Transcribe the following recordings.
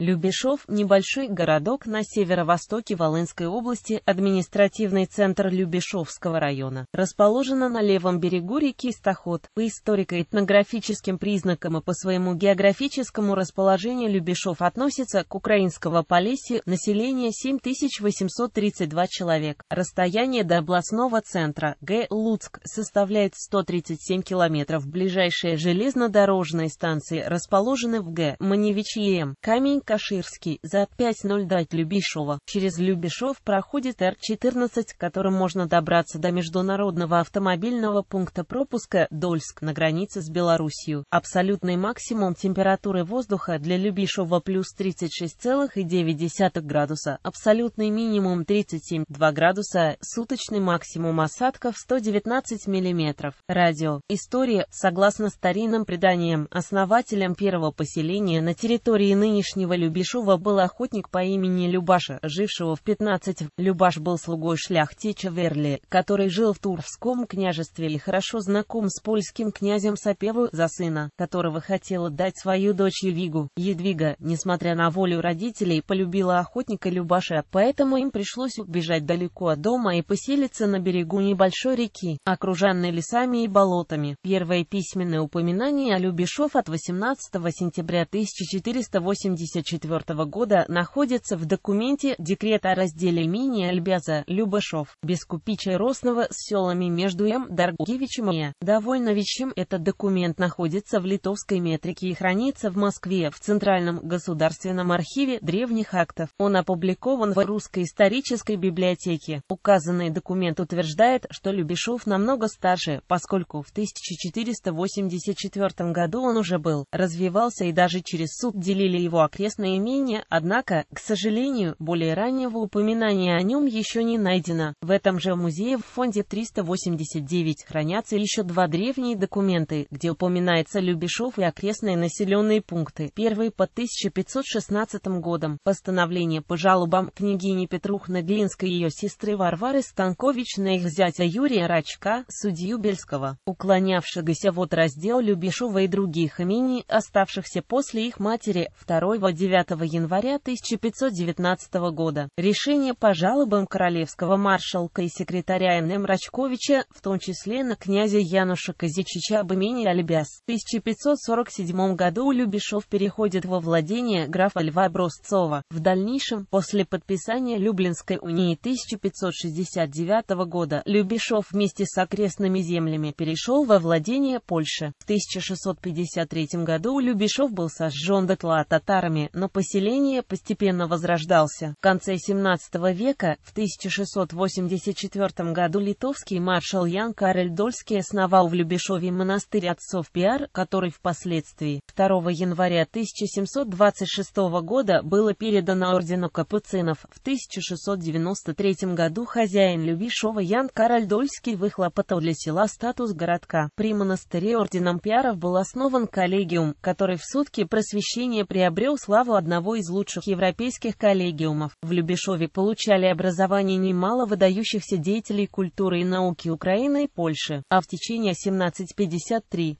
Любешов – небольшой городок на северо-востоке Волынской области, административный центр Любешовского района. Расположена на левом берегу реки Стоход. По историко-этнографическим признакам и по своему географическому расположению Любешов относится к украинского Полесью, население 7832 человек. Расстояние до областного центра Г. Луцк составляет 137 километров. Ближайшие железнодорожные станции расположены в Г. Маневичи Камень Каширский, за 5-0 дать Любишова. Через Любишов проходит Р-14, которым можно добраться до международного автомобильного пункта пропуска Дольск на границе с Белоруссией. Абсолютный максимум температуры воздуха для Любишова плюс 36,9 градуса, абсолютный минимум 37,2 градуса, суточный максимум осадков 119 мм. Радио. История, согласно старинным преданиям, основателем первого поселения на территории нынешнего Любишова был охотник по имени Любаша, жившего в 15. Любаш был слугой шляхтича Верли, который жил в Турском княжестве и хорошо знаком с польским князем Сапеву за сына, которого хотела дать свою дочь Евигу. Едвига, несмотря на волю родителей, полюбила охотника Любаша, поэтому им пришлось убежать далеко от дома и поселиться на берегу небольшой реки, окруженной лесами и болотами. Первое письменное упоминание о Любешов от 18 сентября 1484 1994 года находится в документе «Декрет о разделе имени Альбяза Любашов, Бескупича и Росного с селами между М. Даргевичем и Довольновичем». Этот документ находится в литовской метрике и хранится в Москве в Центральном государственном архиве древних актов. Он опубликован в Русской исторической библиотеке. Указанный документ утверждает, что Любешов намного старше, поскольку в 1484 году он уже был, развивался и даже через суд делили его окрестности известно имение, однако, к сожалению, более раннего упоминания о нем еще не найдено. В этом же музее в фонде 389 хранятся еще два древние документы, где упоминается Любешов и окрестные населенные пункты. Первый по 1516 годом. Постановление по жалобам княгини Петрухны Глинской и ее сестры Варвары Станкович на их зятя Юрия Рачка, судью Бельского, уклонявшегося вот раздел Любешова и других имений, оставшихся после их матери, второй в 29 января 1519 года. Решение по жалобам королевского маршалка и секретаря Н.М. Рачковича, в том числе на князя Януша Казичича об имени Альбяс. В 1547 году Любешов переходит во владение графа Льва Бросцова. В дальнейшем, после подписания Люблинской унии 1569 года, Любешов вместе с окрестными землями перешел во владение Польши. В 1653 году Любешов был сожжен дотла татарами, но поселение постепенно возрождался. В конце 17 века, в 1684 году литовский маршал Ян Карель Дольский основал в Любешове монастырь отцов Пиар, который впоследствии 2 января 1726 года было передано ордену капуцинов. В 1693 году хозяин Любешова Ян Карель Дольский выхлопотал для села статус городка. При монастыре орденом Пиаров был основан коллегиум, который в сутки просвещения приобрел славу славу одного из лучших европейских коллегиумов. В Любешове получали образование немало выдающихся деятелей культуры и науки Украины и Польши, а в течение 1753-1758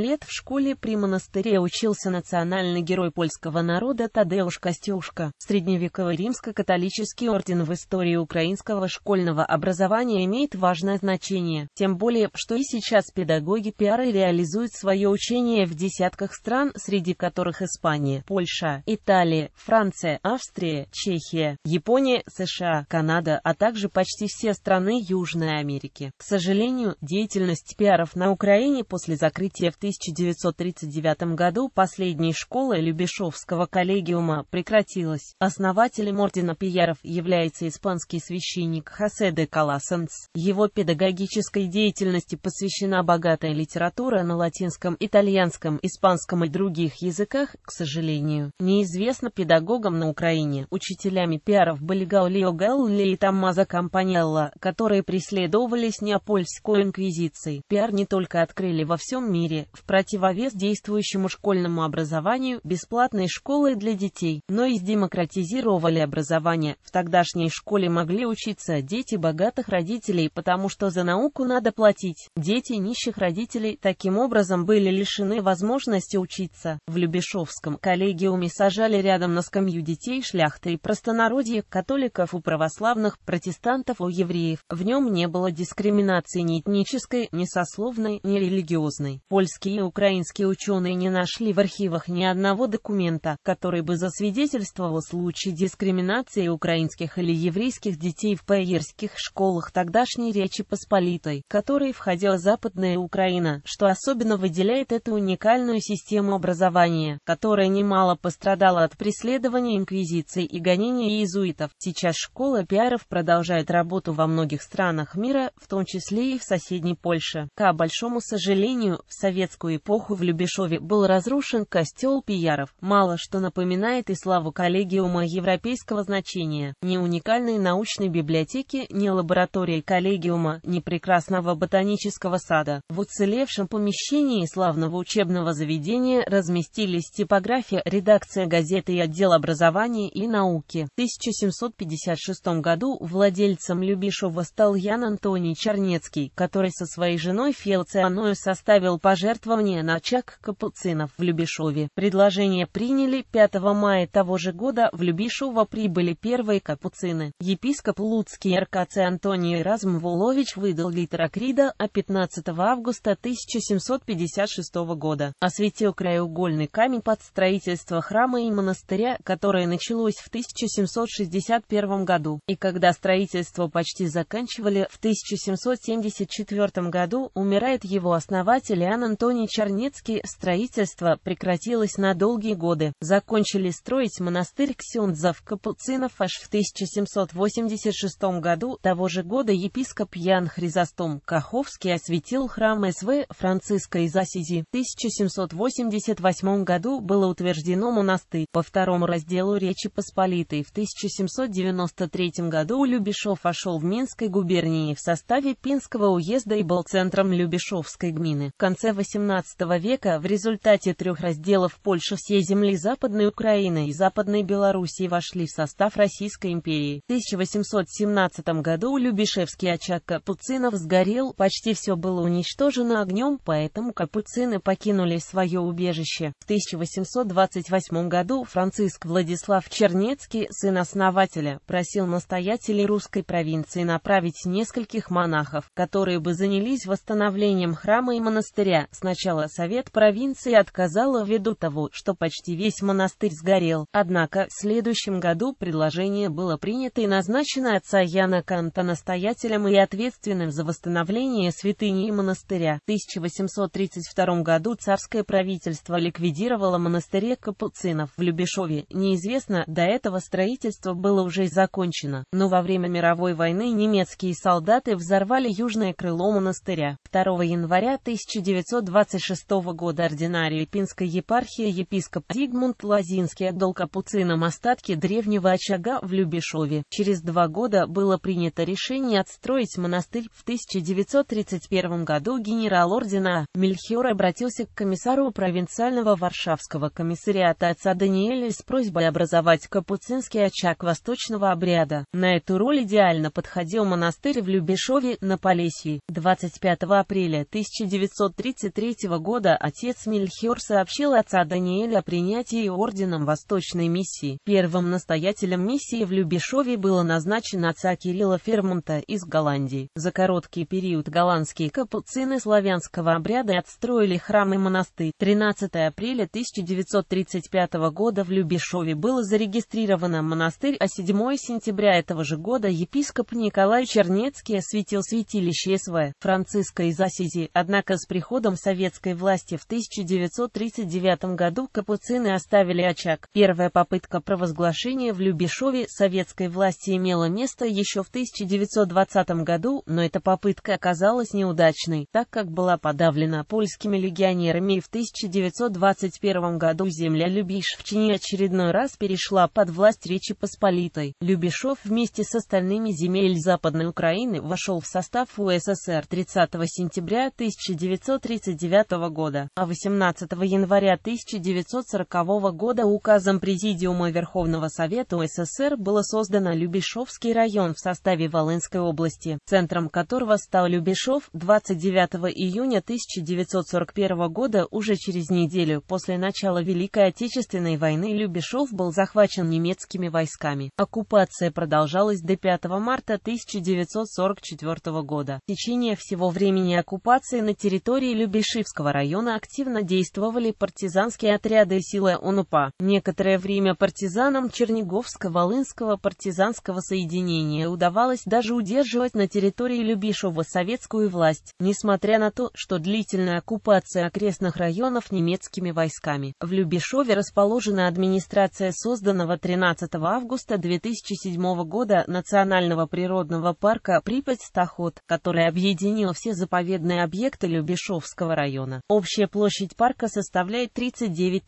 лет в школе при монастыре учился национальный герой польского народа Тадеуш Костюшка. Средневековый римско-католический орден в истории украинского школьного образования имеет важное значение, тем более, что и сейчас педагоги пиары реализуют свое учение в десятках стран, среди которых Испания, Испания, Польша, Италия, Франция, Австрия, Чехия, Япония, США, Канада, а также почти все страны Южной Америки. К сожалению, деятельность пиаров на Украине после закрытия в 1939 году последней школы Любешовского коллегиума прекратилась. Основателем ордена пиаров является испанский священник Хосе де Каласенс. Его педагогической деятельности посвящена богатая литература на латинском, итальянском, испанском и других языках, к сожалению, неизвестно педагогам на Украине. Учителями пиаров были Гаулио Галли и Таммаза Кампанелла, которые преследовались неопольской инквизицией. Пиар не только открыли во всем мире, в противовес действующему школьному образованию, бесплатной школы для детей, но и демократизировали образование. В тогдашней школе могли учиться дети богатых родителей, потому что за науку надо платить. Дети нищих родителей таким образом были лишены возможности учиться. В Любешовск Московском коллегиуме сажали рядом на скамью детей шляхты и простонародье, католиков у православных, протестантов у евреев. В нем не было дискриминации ни этнической, ни сословной, ни религиозной. Польские и украинские ученые не нашли в архивах ни одного документа, который бы засвидетельствовал случай дискриминации украинских или еврейских детей в паирских школах тогдашней Речи Посполитой, в которой входила Западная Украина, что особенно выделяет эту уникальную систему образования, которая которая немало пострадала от преследования инквизиции и гонения иезуитов. Сейчас школа пиаров продолжает работу во многих странах мира, в том числе и в соседней Польше. К большому сожалению, в советскую эпоху в Любешове был разрушен костел пиаров. Мало что напоминает и славу коллегиума европейского значения. Ни уникальной научной библиотеки, ни лаборатории коллегиума, ни прекрасного ботанического сада. В уцелевшем помещении славного учебного заведения разместились типографии Библиография, редакция газеты и отдел образования и науки. В 1756 году владельцем Любишева стал Ян Антоний Чернецкий, который со своей женой Фелцианою составил пожертвование на чак капуцинов в Любишове. Предложение приняли 5 мая того же года в Любишово прибыли первые капуцины. Епископ Луцкий РКЦ Антоний Разм Вулович выдал литерокрида, а 15 августа 1756 года осветил краеугольный камень под строительство храма и монастыря, которое началось в 1761 году, и когда строительство почти заканчивали, в 1774 году умирает его основатель Иоанн Антоний Чернецкий, строительство прекратилось на долгие годы. Закончили строить монастырь Ксюндзов Капуцинов аж в 1786 году, того же года епископ Ян Хризостом Каховский осветил храм СВ Франциска из Асизи. В 1788 году был было утверждено монастырь. По второму разделу Речи Посполитой в 1793 году Любешов вошел в Минской губернии в составе Пинского уезда и был центром Любешовской гмины. В конце XVIII века в результате трех разделов Польши все земли Западной Украины и Западной Белоруссии вошли в состав Российской империи. В 1817 году Любешевский очаг Капуцинов сгорел, почти все было уничтожено огнем, поэтому капуцины покинули свое убежище. В 18 1828 году Франциск Владислав Чернецкий, сын основателя, просил настоятелей русской провинции направить нескольких монахов, которые бы занялись восстановлением храма и монастыря. Сначала Совет провинции отказал ввиду того, что почти весь монастырь сгорел. Однако, в следующем году предложение было принято и назначено отца Яна Канта настоятелем и ответственным за восстановление святыни и монастыря. В 1832 году царское правительство ликвидировало монастырь монастыре капуцинов в Любешове, неизвестно, до этого строительство было уже закончено, но во время мировой войны немецкие солдаты взорвали южное крыло монастыря. 2 января 1926 года ординарий Пинской епархии епископ Зигмунд Лазинский отдал капуцинам остатки древнего очага в Любешове. Через два года было принято решение отстроить монастырь. В 1931 году генерал ордена Мельхиор обратился к комиссару провинциального Варшавского Верховного комиссариата отца Даниэля с просьбой образовать капуцинский очаг восточного обряда. На эту роль идеально подходил монастырь в Любешове на Полесье. 25 апреля 1933 года отец Мельхиор сообщил отца Даниэля о принятии орденом Восточной миссии. Первым настоятелем миссии в Любешове было назначено отца Кирилла Фермонта из Голландии. За короткий период голландские капуцины славянского обряда отстроили храм и монастырь. 13 апреля 1933 1935 года в Любешове было зарегистрировано монастырь, а 7 сентября этого же года епископ Николай Чернецкий осветил святилище СВ Франциска из Асизи. Однако с приходом советской власти в 1939 году капуцины оставили очаг. Первая попытка провозглашения в Любешове советской власти имела место еще в 1920 году, но эта попытка оказалась неудачной, так как была подавлена польскими легионерами и в 1921 году году земля Любишевчини очередной раз перешла под власть Речи Посполитой. Любишов вместе с остальными земель Западной Украины вошел в состав УССР 30 сентября 1939 года, а 18 января 1940 года указом Президиума Верховного Совета УССР был создан Любишовский район в составе Волынской области, центром которого стал Любишов 29 июня 1941 года уже через неделю после начала начала Великой Отечественной войны Любешов был захвачен немецкими войсками. Оккупация продолжалась до 5 марта 1944 года. В течение всего времени оккупации на территории Любешивского района активно действовали партизанские отряды силы ОНУПА. Некоторое время партизанам Черниговско-Волынского партизанского соединения удавалось даже удерживать на территории Любишева советскую власть, несмотря на то, что длительная оккупация окрестных районов немецкими войсками. В Любешове расположена администрация созданного 13 августа 2007 года Национального природного парка Припять-Стахот, который объединил все заповедные объекты Любешовского района. Общая площадь парка составляет 39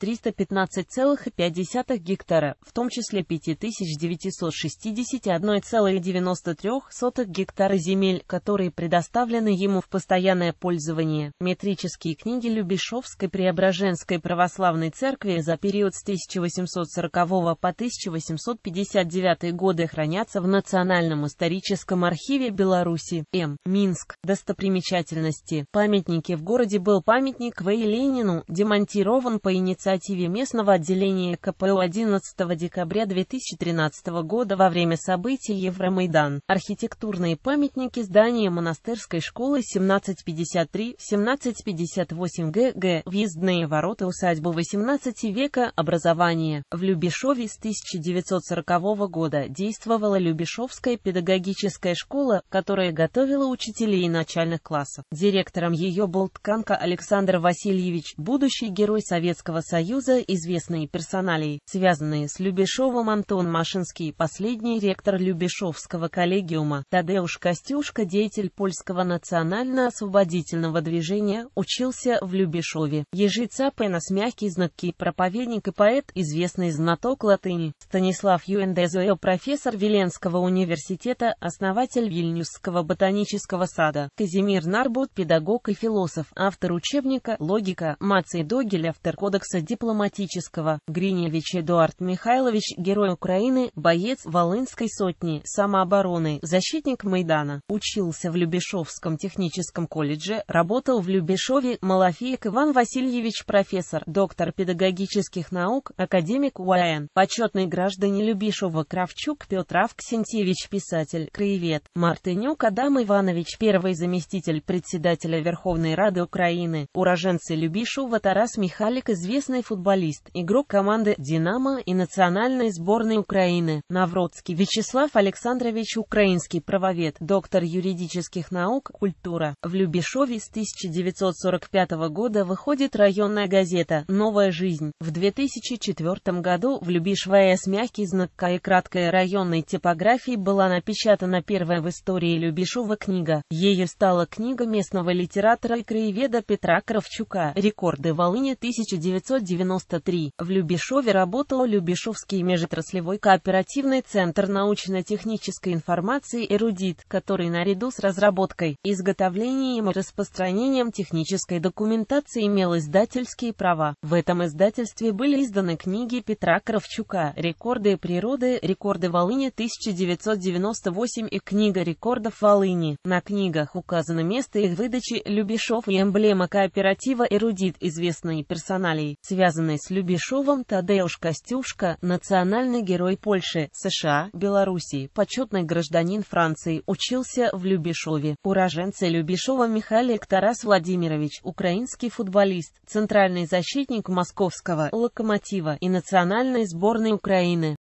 315,5 гектара, в том числе 5961,93 гектара земель, которые предоставлены ему в постоянное пользование. Метрические книги Любешовской Преображенской православной церкви за период с 1840 по 1859 годы хранятся в Национальном историческом архиве Беларуси, М. Минск. Достопримечательности. Памятники в городе был памятник В.И. Ленину, демонтирован по инициативе местного отделения КПУ 11 декабря 2013 года во время событий Евромайдан. Архитектурные памятники здания монастырской школы 1753-1758 ГГ, въездные ворота у усадьбу XVIII века образования. В Любешове с 1940 года действовала Любешовская педагогическая школа, которая готовила учителей начальных классов. Директором ее был Тканко Александр Васильевич, будущий герой Советского Союза, известный персоналей, связанные с Любешовым Антон Машинский, последний ректор Любешовского коллегиума, Тадеуш Костюшка, деятель польского национально-освободительного движения, учился в Любешове. Ежи Цапена мягкие знаки, проповедник и поэт, известный знаток латыни, Станислав Юэндезуэ, профессор Веленского университета, основатель Вильнюсского ботанического сада, Казимир Нарбут, педагог и философ, автор учебника «Логика», Маций Догель, автор кодекса дипломатического, Гриневич Эдуард Михайлович, герой Украины, боец Волынской сотни, самообороны, защитник Майдана, учился в Любешовском техническом колледже, работал в Любешове, Малафеек Иван Васильевич, профессор, профессор, доктор педагогических наук, академик УАН, почетный гражданин Любишева Кравчук Петр Авксентьевич, писатель, краевед, Мартынюк Адам Иванович, первый заместитель председателя Верховной Рады Украины, уроженцы Любишева Тарас Михалик, известный футболист, игрок команды «Динамо» и национальной сборной Украины, Навродский Вячеслав Александрович, украинский правовед, доктор юридических наук, культура. В Любишове с 1945 года выходит районная газета проекта «Новая жизнь». В 2004 году в Любиш ВС мягкий знак К и краткая районной типографии была напечатана первая в истории Любишова книга. Ею стала книга местного литератора и краеведа Петра Кравчука «Рекорды Волыни 1993». В Любишове работал Любишовский межотраслевой кооперативный центр научно-технической информации «Эрудит», который наряду с разработкой, изготовлением и распространением технической документации имел издательские права права. В этом издательстве были изданы книги Петра Кравчука «Рекорды природы», «Рекорды Волыни 1998» и «Книга рекордов Волыни». На книгах указано место их выдачи Любешов и эмблема кооператива «Эрудит», известной персоналии, связанной с Любешовым Тадеуш Костюшка, национальный герой Польши, США, Белоруссии, почетный гражданин Франции, учился в Любешове. Уроженцы Любешова Михаил Тарас Владимирович, украинский футболист, центральный защитник защитник московского «Локомотива» и национальной сборной Украины.